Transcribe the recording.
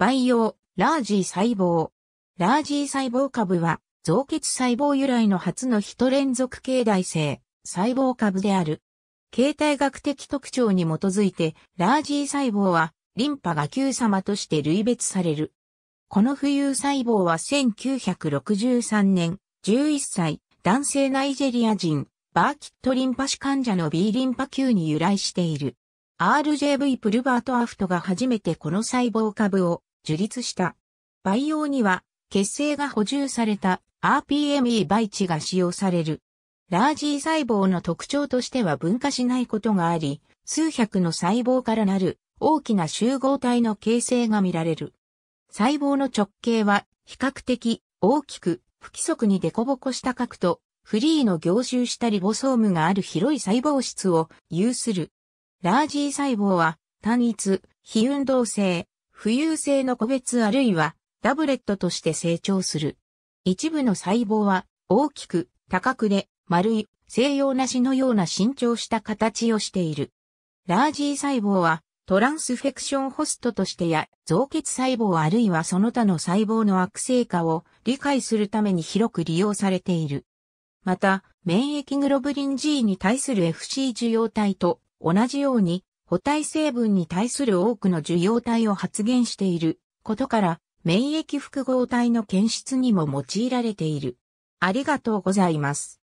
培養、ラージー細胞。ラージー細胞株は、造血細胞由来の初のヒ連続形態性、細胞株である。形態学的特徴に基づいて、ラージー細胞は、リンパが Q 様として類別される。この浮遊細胞は1963年、11歳、男性ナイジェリア人、バーキットリンパ死患者の B リンパ球に由来している。RJV プルバートアフトが初めてこの細胞株を樹立した。培養には、血清が補充された RPME 培地が使用される。ラージー細胞の特徴としては分化しないことがあり、数百の細胞からなる大きな集合体の形成が見られる。細胞の直径は比較的大きく不規則に凸凹した核とフリーの凝集したリボソームがある広い細胞質を有する。ラージー細胞は単一、非運動性、浮遊性の個別あるいはダブレットとして成長する。一部の細胞は大きく高くで丸い西洋なしのような伸長した形をしている。ラージー細胞はトランスフェクションホストとしてや造血細胞あるいはその他の細胞の悪性化を理解するために広く利用されている。また、免疫グロブリン G に対する FC 受容体と同じように補体成分に対する多くの受容体を発現していることから、免疫複合体の検出にも用いられている。ありがとうございます。